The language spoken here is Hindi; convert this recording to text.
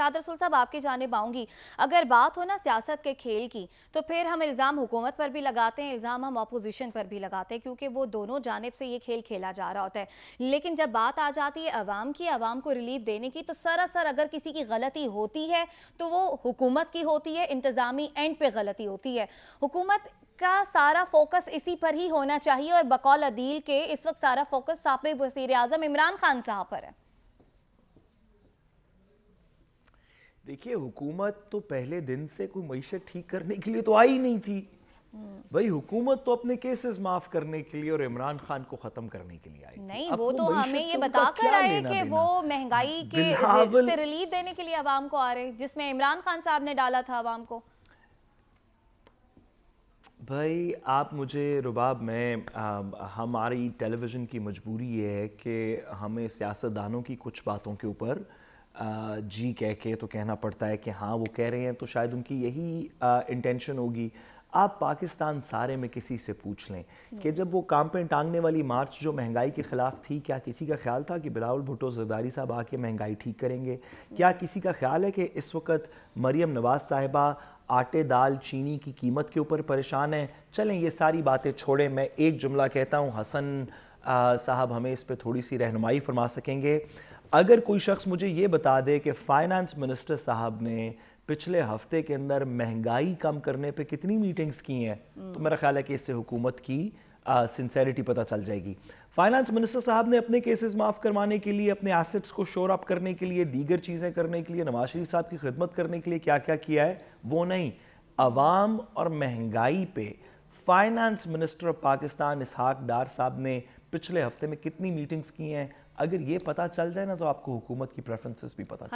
सादर रसूल साहब आपकी जानब आऊँगी अगर बात हो ना सियासत के खेल की तो फिर हम इल्ज़ाम हुकूमत पर भी लगाते हैं इल्ज़ाम हम अपोजिशन पर भी लगाते हैं क्योंकि वो दोनों जानब से ये खेल खेला जा रहा होता है लेकिन जब बात आ जाती है अवाम की अवाम को रिलीफ देने की तो सरासर अगर किसी की गलती होती है तो वो हुकूमत की होती है इंतज़ामी एंड पे गलती होती है हुकूमत का सारा फोकस इसी पर ही होना चाहिए और बकौल अदील के इस वक्त सारा फोकस सबक वजीर अजम इमरान खान साहब पर है देखिए हुकूमत तो पहले दिन से कोई मीशत ठीक करने के लिए तो आई नहीं थी भाई हुकूमत तो अपने केसेस माफ करने के लिए और इमरान खान को खत्म करने के लिए आई नहीं वो तो हमें ये बताकर आए कि वो महंगाई के से रिलीफ देने के लिए आवाम को आ रहे जिसमें इमरान खान साहब ने डाला था आवाम को भाई आप मुझे रुबाब मैं आ, हमारी टेलीविज़न की मजबूरी ये है कि हमें सियासतदानों की कुछ बातों के ऊपर जी कह के तो कहना पड़ता है कि हाँ वो कह रहे हैं तो शायद उनकी यही इंटेंशन होगी आप पाकिस्तान सारे में किसी से पूछ लें कि हम्म। जब वो काम पे टांगने वाली मार्च जो महंगाई के ख़िलाफ़ थी क्या किसी का ख्याल था कि बिलावल भुट्टो जरदारी साहब आके महंगाई ठीक करेंगे हम्म। क्या किसी का ख्याल है कि इस वक्त मरियम नवाज़ साहिबा आटे दाल चीनी की कीमत के ऊपर परेशान है चलें ये सारी बातें छोड़ें मैं एक जुमला कहता हूँ हसन साहब हमें इस पर थोड़ी सी रहनुमाई फरमा सकेंगे अगर कोई शख्स मुझे ये बता दे कि फाइनेंस मिनिस्टर साहब ने पिछले हफ्ते के अंदर महंगाई कम करने पे कितनी मीटिंग्स की हैं तो मेरा ख्याल है कि इससे हुकूमत की सिंसेरिटी पता चल जाएगी फाइनेंस मिनिस्टर साहब ने अपने केसेस माफ़ करवाने के लिए अपने एसेट्स को शोर अप करने के लिए दीगर चीज़ें करने के लिए नवाज शरीफ साहब की खिदमत करने के लिए क्या क्या किया है वो नहीं आवाम और महंगाई पे finance minister of Pakistan Ishaq Dar साहब ने पिछले हफ्ते में कितनी मीटिंग्स की हैं अगर ये पता चल जाए ना तो आपको हुकूमत की प्रेफरेंसेस भी पता चल